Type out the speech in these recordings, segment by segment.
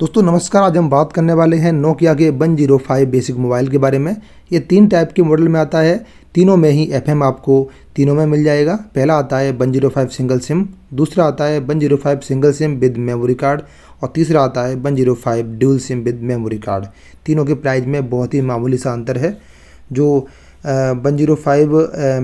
दोस्तों नमस्कार आज हम बात करने वाले हैं नोकिया के one zero five basic mobile के बारे में ये तीन टाइप के मॉडल में आता है तीनों में ही एफएम आपको तीनों में मिल जाएगा पहला आता है one zero five single SIM दूसरा आता है one zero five single SIM with memory card और तीसरा आता है one zero five dual SIM with memory card तीनों के प्राइस में बहुत ही मामूली सा अंतर है जो one zero five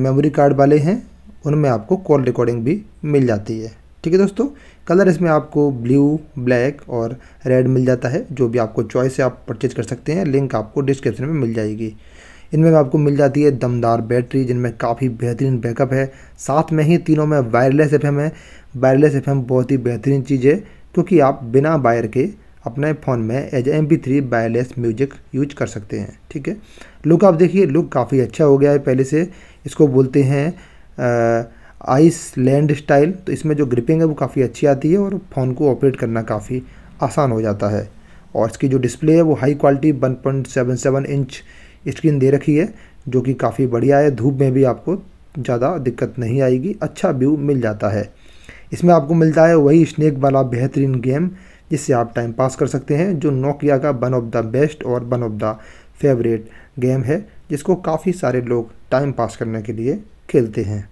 memory card वाले हैं उनमें आपको कॉल रिकॉर्डिंग भी मिल जाती है ठीक है दोस्तों कलर इसमें आपको ब्लू ब्लैक और रेड मिल जाता है जो भी आपको चॉइस है आप परचेज कर सकते हैं लिंक आपको डिस्क्रिप्शन में मिल जाएगी इनमें आपको मिल जाती है दमदार बैटरी जिनमें काफ़ी बेहतरीन बैकअप है साथ में ही तीनों में वायरलेस एफ है वायरलेस एफ बहुत ही बेहतरीन चीज़ है क्योंकि आप बिना वायर के अपने फ़ोन में एज M P three wireless music use कर सकते हैं ठीक है लुक आप देखिए लुक काफ़ी अच्छा हो गया है पहले से इसको बोलते हैं आ, आइसलैंड स्टाइल तो इसमें जो ग्रिपिंग है वो काफ़ी अच्छी आती है और फ़ोन को ऑपरेट करना काफ़ी आसान हो जाता है और इसकी जो डिस्प्ले है वो हाई क्वालिटी 1.77 इंच स्क्रीन दे रखी है जो कि काफ़ी बढ़िया है धूप में भी आपको ज़्यादा दिक्कत नहीं आएगी अच्छा व्यू मिल जाता है इसमें आपको मिलता है वही स्नैक वाला बेहतरीन गेम जिससे आप टाइम पास कर सकते हैं जो नोकिया का वन ऑफ द बेस्ट और one of the favourite game है जिसको काफ़ी सारे लोग टाइम पास करने के लिए खेलते हैं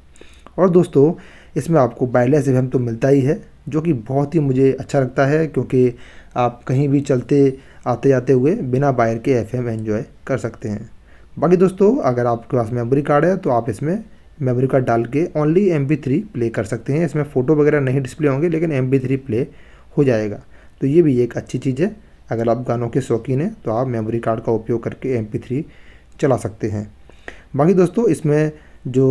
और दोस्तों इसमें आपको बायलेस एफ तो मिलता ही है जो कि बहुत ही मुझे अच्छा लगता है क्योंकि आप कहीं भी चलते आते जाते हुए बिना वायर के एफ एम एन्जॉय कर सकते हैं बाकी दोस्तों अगर आपके पास मेमोरी कार्ड है तो आप इसमें मेमोरी कार्ड डाल के ओनली एम थ्री प्ले कर सकते हैं इसमें फ़ोटो वगैरह नहीं डिस्प्ले होंगे लेकिन एम थ्री प्ले हो जाएगा तो ये भी एक अच्छी चीज़ है अगर आप गानों के शौकीन हैं तो आप मेमोरी कार्ड का उपयोग करके एम थ्री चला सकते हैं बाकी दोस्तों इसमें जो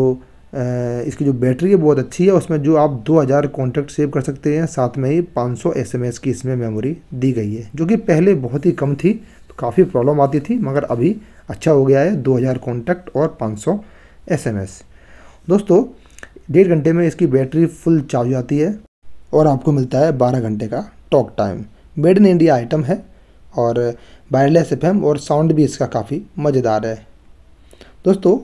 इसकी जो बैटरी है बहुत अच्छी है उसमें जो आप 2000 कॉन्टैक्ट सेव कर सकते हैं साथ में ही 500 सौ की इसमें मेमोरी दी गई है जो कि पहले बहुत ही कम थी तो काफ़ी प्रॉब्लम आती थी मगर अभी अच्छा हो गया है 2000 कॉन्टैक्ट और 500 सौ दोस्तों डेढ़ घंटे में इसकी बैटरी फुल चार्ज आती जाती है और आपको मिलता है बारह घंटे का talk time made in India item है और वायरलेस एफ और साउंड भी इसका काफ़ी मज़ेदार है दोस्तों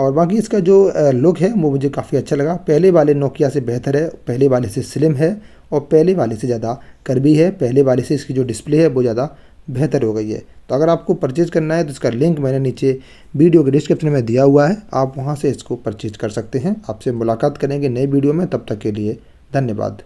और बाकी इसका जो लुक है वो मुझे काफ़ी अच्छा लगा पहले वाले नोकिया से बेहतर है पहले वाले से स्लिम है और पहले वाले से ज़्यादा कर्बी है पहले वाले से इसकी जो डिस्प्ले है वो ज़्यादा बेहतर हो गई है तो अगर आपको परचेज़ करना है तो इसका लिंक मैंने नीचे वीडियो के डिस्क्रिप्शन में दिया हुआ है आप वहाँ से इसको परचेज़ कर सकते हैं आपसे मुलाकात करेंगे नए वीडियो में तब तक के लिए धन्यवाद